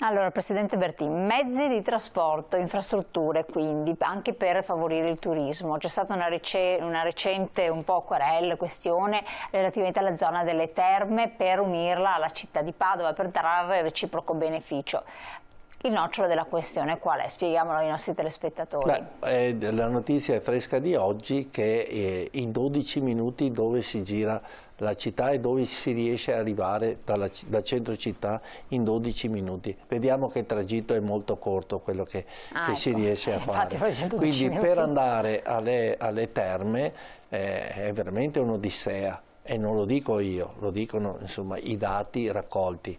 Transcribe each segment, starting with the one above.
Allora, Presidente Bertin, mezzi di trasporto, infrastrutture quindi, anche per favorire il turismo. C'è stata una, rec una, recente, un po' acquarelle, questione relativamente alla zona delle terme per unirla alla città di Padova, per trarre reciproco beneficio il nocciolo della questione qual è? Spieghiamolo ai nostri telespettatori. Beh, eh, la notizia è fresca di oggi che eh, in 12 minuti dove si gira la città e dove si riesce ad arrivare dalla, da centro città in 12 minuti. Vediamo che il tragitto è molto corto quello che, ah, che ecco. si riesce a fare. Quindi minuti. per andare alle, alle terme eh, è veramente un'odissea e non lo dico io, lo dicono insomma, i dati raccolti.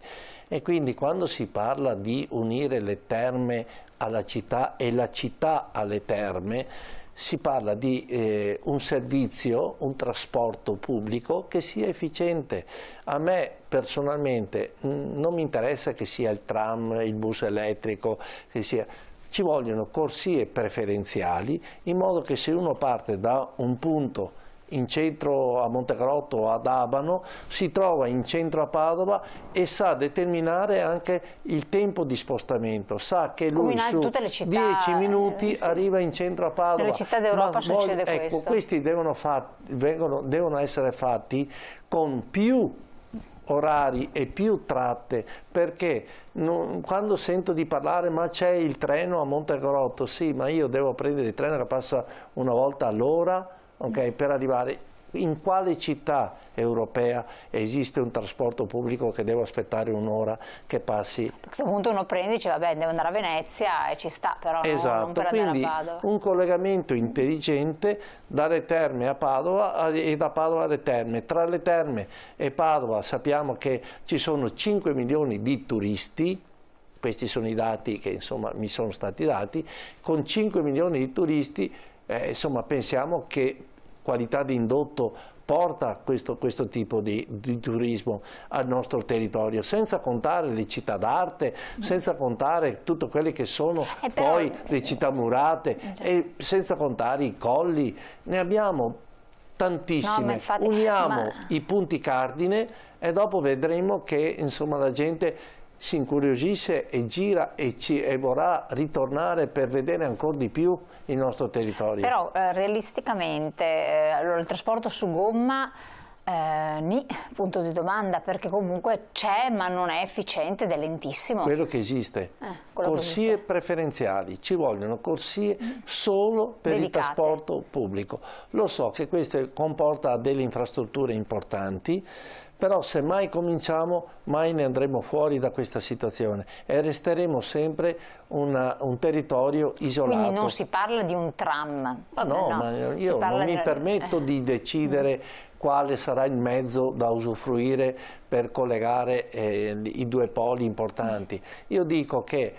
E quindi quando si parla di unire le terme alla città e la città alle terme, si parla di eh, un servizio, un trasporto pubblico che sia efficiente. A me personalmente non mi interessa che sia il tram, il bus elettrico, che sia ci vogliono corsie preferenziali in modo che se uno parte da un punto in centro a Montegrotto, ad Abano, si trova in centro a Padova e sa determinare anche il tempo di spostamento, sa che lui Comunale, su città, 10 eh, minuti sì. arriva in centro a Padova. Nelle città d'Europa succede ecco, questo. Questi devono, fatti, vengono, devono essere fatti con più orari e più tratte perché non, quando sento di parlare ma c'è il treno a Montegrotto sì ma io devo prendere il treno che passa una volta all'ora okay, per arrivare in quale città europea esiste un trasporto pubblico che devo aspettare un'ora che passi? A questo punto uno prende e dice vabbè devo andare a Venezia e ci sta però esatto, non per quindi un collegamento intelligente dalle Terme a Padova e da Padova alle Terme. Tra le Terme e Padova sappiamo che ci sono 5 milioni di turisti questi sono i dati che insomma, mi sono stati dati, con 5 milioni di turisti eh, insomma, pensiamo che qualità di indotto porta questo, questo tipo di, di, turismo al nostro territorio, senza contare le città d'arte, senza contare tutte quelle che sono eh, però, poi le città murate eh, e senza contare i colli, ne abbiamo tantissime, no, infatti, uniamo ma... i punti cardine e dopo vedremo che insomma, la gente si incuriosisce e gira e, ci, e, vorrà ritornare per vedere ancora di più il nostro territorio. Però eh, realisticamente eh, il trasporto su gomma eh, ni, punto di domanda, perché comunque c'è ma non è efficiente ed è lentissimo. Quello che esiste. Eh, corsie che esiste. preferenziali, ci vogliono corsie mm-hmm. solo per Delicate. il trasporto pubblico. Lo so che questo comporta delle infrastrutture importanti, però se mai cominciamo mai ne andremo fuori da questa situazione e resteremo sempre una, un territorio isolato. Quindi non si parla di un tram? Ma no, no. Ma io non di... mi permetto di eh. decidere quale sarà il mezzo da usufruire per collegare eh, i due poli importanti. Io dico che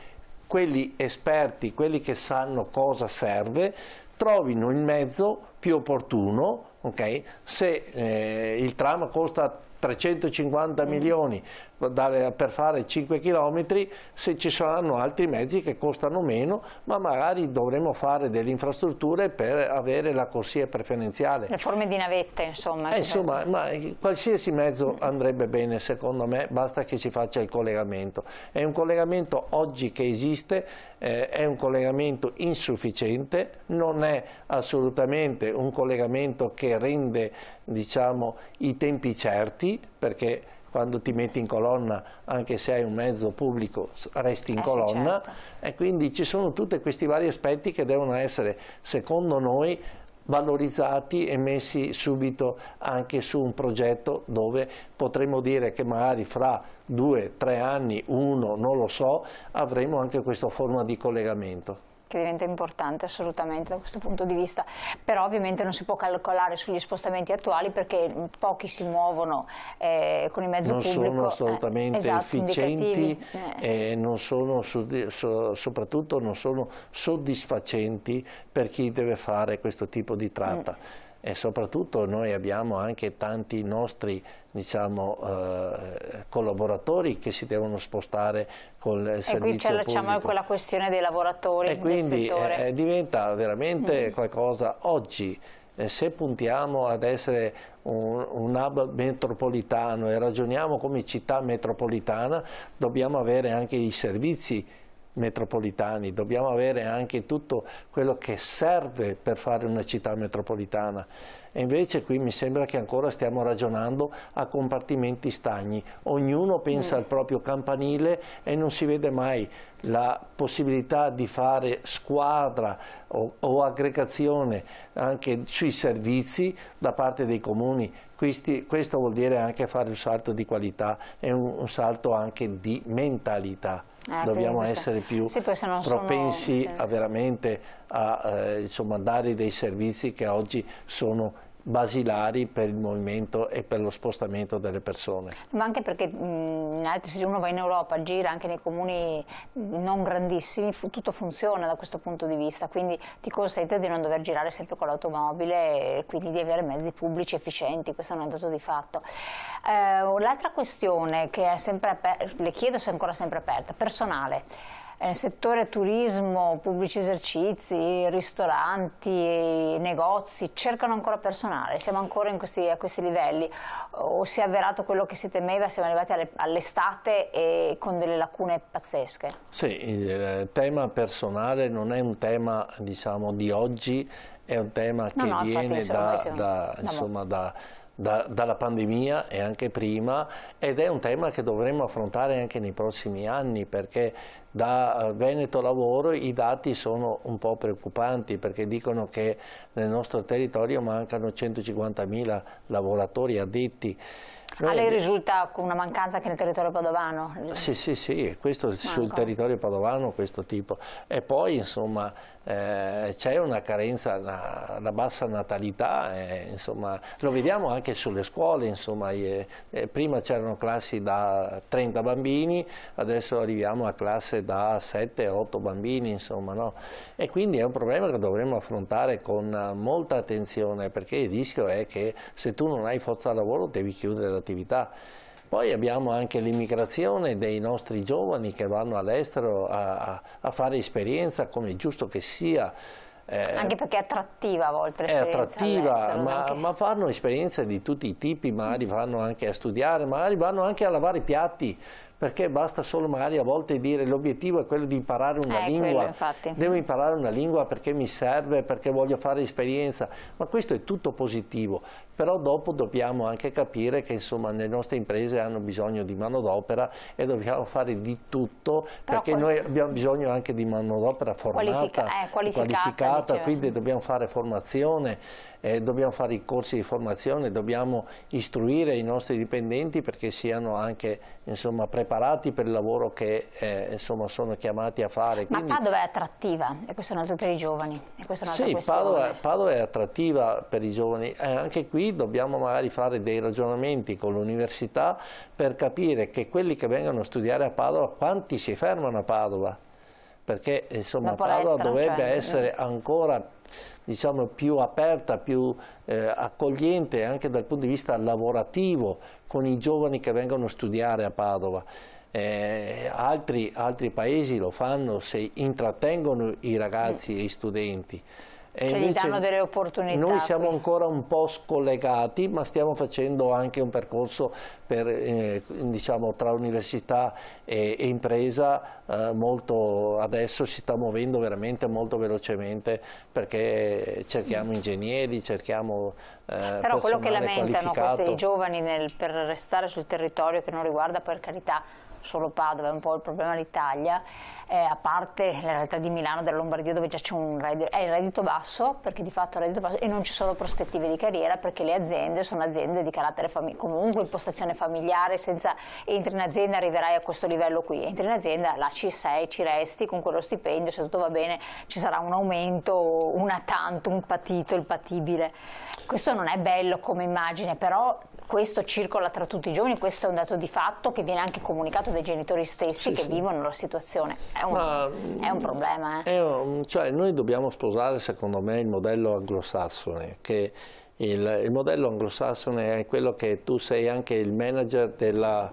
quelli esperti, quelli che sanno cosa serve, trovino il mezzo più opportuno, okay? se eh, il tram costa 350 mm. milioni, dare, per fare 5 km se ci saranno altri mezzi che costano meno, ma magari dovremo fare delle infrastrutture per avere la corsia preferenziale. Le forme di navette, insomma. Eh, insomma, ma qualsiasi mezzo andrebbe bene, secondo me, basta che si faccia il collegamento. È un collegamento oggi che esiste, eh, è un collegamento insufficiente, non è assolutamente un collegamento che rende diciamo, i tempi certi, perché quando ti metti in colonna, anche se hai un mezzo pubblico, resti in eh, colonna certo. e quindi ci sono tutti questi vari aspetti che devono essere, secondo noi, valorizzati e messi subito anche su un progetto dove potremo dire che magari fra due, tre anni, uno, non lo so, avremo anche questa forma di collegamento che diventa importante assolutamente da questo punto di vista, però ovviamente non si può calcolare sugli spostamenti attuali perché pochi si muovono eh, con i mezzi non pubblico. Non sono eh, assolutamente eh, esatto, efficienti e eh. non sono, soprattutto non sono soddisfacenti per chi deve fare questo tipo di tratta. Mm e soprattutto noi abbiamo anche tanti nostri diciamo, eh, collaboratori che si devono spostare col e servizio E qui c'è diciamo, quella questione dei lavoratori e quindi eh, eh, diventa veramente mm. qualcosa oggi eh, se puntiamo ad essere un, un, hub metropolitano e ragioniamo come città metropolitana dobbiamo avere anche i servizi metropolitani, dobbiamo avere anche tutto quello che serve per fare una città metropolitana e invece qui mi sembra che ancora stiamo ragionando a compartimenti stagni, ognuno pensa mm. al proprio campanile e non si vede mai la possibilità di fare squadra o, o aggregazione anche sui servizi da parte dei comuni questi, questo vuol dire anche fare un salto di qualità e un, un salto anche di mentalità. Eh, Dobbiamo essere più sì, propensi sono... a veramente a eh, insomma, dare dei servizi che oggi sono basilari per il movimento e per lo spostamento delle persone. Ma anche perché mh, altri, se uno va in Europa, gira anche nei comuni non grandissimi, tutto funziona da questo punto di vista, quindi ti consente di non dover girare sempre con l'automobile e quindi di avere mezzi pubblici efficienti, questo è un dato di fatto. Eh, L'altra questione che è sempre aperta, le chiedo se è ancora sempre aperta, personale nel settore turismo, pubblici esercizi, ristoranti, negozi, cercano ancora personale, siamo ancora questi, a questi livelli o si è avverato quello che si temeva, siamo arrivati all'estate e con delle lacune pazzesche? Sì, il eh, tema personale non è un tema diciamo, di oggi, è un tema che no, no, viene da, da, insomma, da da, dalla pandemia e anche prima ed è un tema che dovremo affrontare anche nei prossimi anni perché da eh, Veneto Lavoro i dati sono un po' preoccupanti perché dicono che nel nostro territorio mancano 150.000 lavoratori addetti noi... Ah, lei risulta una mancanza anche nel territorio padovano? Sì, sì, sì, questo Manco. sul territorio padovano questo tipo. E poi insomma eh, c'è una carenza, la, una bassa natalità, eh, insomma, lo vediamo anche sulle scuole, insomma, eh, eh prima c'erano classi da 30 bambini, adesso arriviamo a classe da 7-8 bambini, insomma, no? e quindi è un problema che dovremmo affrontare con molta attenzione perché il rischio è che se tu non hai forza lavoro devi chiudere la attività. Poi abbiamo anche l'immigrazione dei nostri giovani che vanno all'estero a, a fare esperienza, come è giusto che sia, eh, anche perché è attrattiva a volte È attrattiva, ma, ma, fanno esperienze di tutti i tipi, magari vanno anche a studiare, magari vanno anche a lavare i piatti, perché basta solo magari a volte dire l'obiettivo è quello di imparare una eh, lingua, quello, devo imparare una lingua perché mi serve, perché voglio fare esperienza, ma questo è tutto positivo, però dopo dobbiamo anche capire che insomma le nostre imprese hanno bisogno di manodopera e dobbiamo fare di tutto però perché noi abbiamo bisogno anche di manodopera formata, qualifica eh, qualificata, qualificata quindi dobbiamo fare formazione, eh, dobbiamo fare i corsi di formazione, dobbiamo istruire i nostri dipendenti perché siano anche insomma, preparati preparati per il lavoro che eh, insomma, sono chiamati a fare. Quindi... Ma Padova è attrattiva, e questo è un altro per i giovani. sì, Padova, Padova, è attrattiva per i giovani. Eh, anche qui dobbiamo magari fare dei ragionamenti con l'università per capire che quelli che vengono a studiare a Padova, quanti si fermano a Padova? Perché insomma, Padova dovrebbe cioè, essere eh. ancora più diciamo, più aperta, più eh, accogliente anche dal punto di vista lavorativo con i giovani che vengono a studiare a Padova. Eh, altri, altri paesi lo fanno se intrattengono i ragazzi e i studenti. E cioè gli danno delle opportunità. Noi siamo quindi. ancora un po' scollegati, ma stiamo facendo anche un percorso per, eh, diciamo, tra università e, e impresa eh, molto, adesso si sta muovendo veramente molto velocemente perché cerchiamo mm. ingegneri, cerchiamo eh, Però quello che lamentano questi giovani nel, per restare sul territorio che non riguarda per carità solo Padova, è un po' il problema dell'Italia, eh, a parte la realtà di Milano, della Lombardia dove già c'è un reddito, è il reddito basso, perché di fatto è il reddito basso e non ci sono prospettive di carriera perché le aziende sono aziende di carattere familiare, comunque impostazione familiare, senza entri in azienda arriverai a questo livello qui, entri in azienda là ci sei, ci resti con quello stipendio, se tutto va bene ci sarà un aumento, una tanto, un patito, il patibile. Questo non è bello come immagine, però questo circola tra tutti i giovani, questo è un dato di fatto che viene anche comunicato dai genitori stessi sì, che sì. vivono la situazione. È un, Ma, è un mm, problema. Eh. È un, cioè, noi dobbiamo sposare, secondo me, il modello anglosassone, che il, il modello anglosassone è quello che tu sei anche il manager della,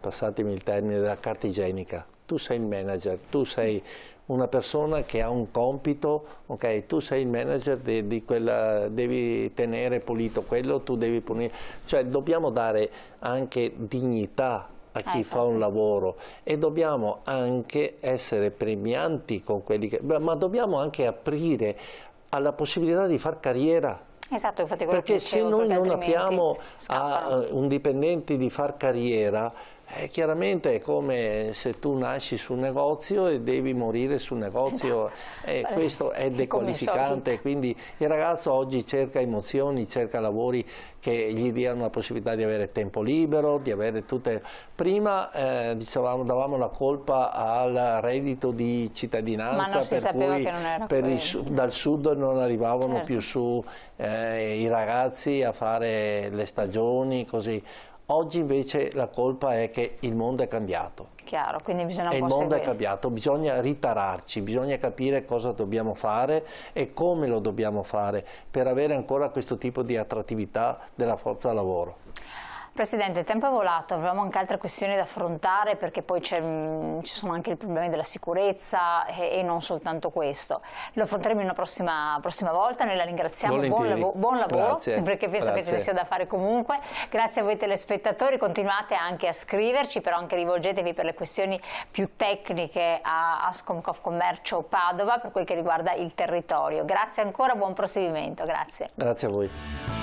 passatemi il termine, della carta igienica. Tu sei il manager, tu sei una persona che ha un compito, ok, tu sei il manager di, di quella, devi tenere pulito quello, tu devi punire, cioè dobbiamo dare anche dignità a chi eh, fa un certo. lavoro e dobbiamo anche essere premianti con quelli che... ma dobbiamo anche aprire alla possibilità di far carriera Esatto, infatti quello perché se noi non apriamo a un dipendente di far carriera eh, chiaramente è come se tu nasci su un negozio e devi morire sul negozio, esatto. eh, questo è dequalificante, quindi il ragazzo oggi cerca emozioni, cerca lavori che gli diano la possibilità di avere tempo libero, di avere tutte... Prima eh, dicevamo, davamo la colpa al reddito di cittadinanza, per cui per il, dal sud non arrivavano certo. più su eh, i ragazzi a fare le stagioni, così. Oggi invece la colpa è che il mondo è cambiato. Chiaro, quindi bisogna e il mondo seguire. è cambiato, bisogna ripararci, bisogna capire cosa dobbiamo fare e come lo dobbiamo fare per avere ancora questo tipo di attrattività della forza lavoro. Presidente, il tempo è volato, avevamo anche altre questioni da affrontare perché poi mm, ci sono anche i problemi della sicurezza e, e, non soltanto questo. Lo affronteremo una prossima, prossima volta, noi la ringraziamo, buon, lavo buon, lavoro Grazie. perché penso Grazie. che ce ne sia da fare comunque. Grazie a voi telespettatori, continuate anche a scriverci, però anche rivolgetevi per le questioni più tecniche a Ascom Commercio Padova per quel che riguarda il territorio. Grazie ancora, buon proseguimento. Grazie. Grazie a voi.